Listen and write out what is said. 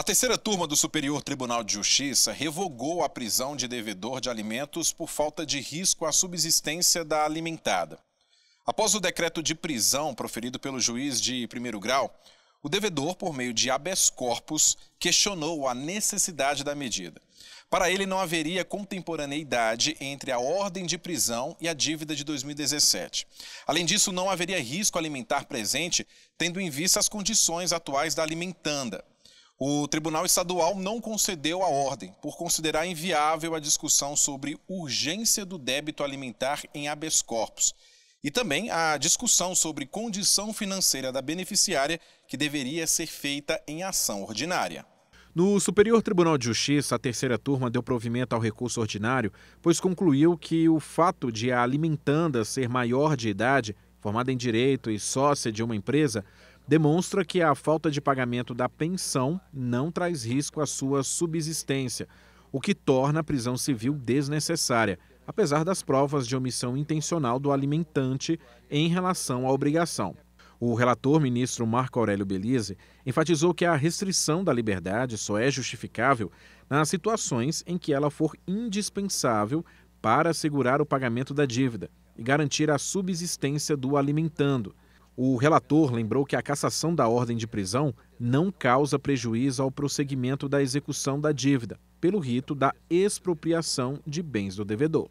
A terceira turma do Superior Tribunal de Justiça revogou a prisão de devedor de alimentos por falta de risco à subsistência da alimentada. Após o decreto de prisão proferido pelo juiz de primeiro grau, o devedor, por meio de habeas corpus, questionou a necessidade da medida. Para ele, não haveria contemporaneidade entre a ordem de prisão e a dívida de 2017. Além disso, não haveria risco alimentar presente, tendo em vista as condições atuais da alimentanda. O Tribunal Estadual não concedeu a ordem por considerar inviável a discussão sobre urgência do débito alimentar em habeas corpus e também a discussão sobre condição financeira da beneficiária que deveria ser feita em ação ordinária. No Superior Tribunal de Justiça, a terceira turma deu provimento ao recurso ordinário, pois concluiu que o fato de a alimentanda ser maior de idade, formada em direito e sócia de uma empresa, demonstra que a falta de pagamento da pensão não traz risco à sua subsistência, o que torna a prisão civil desnecessária, apesar das provas de omissão intencional do alimentante em relação à obrigação. O relator ministro Marco Aurélio Belize enfatizou que a restrição da liberdade só é justificável nas situações em que ela for indispensável para assegurar o pagamento da dívida e garantir a subsistência do alimentando. O relator lembrou que a cassação da ordem de prisão não causa prejuízo ao prosseguimento da execução da dívida, pelo rito da expropriação de bens do devedor.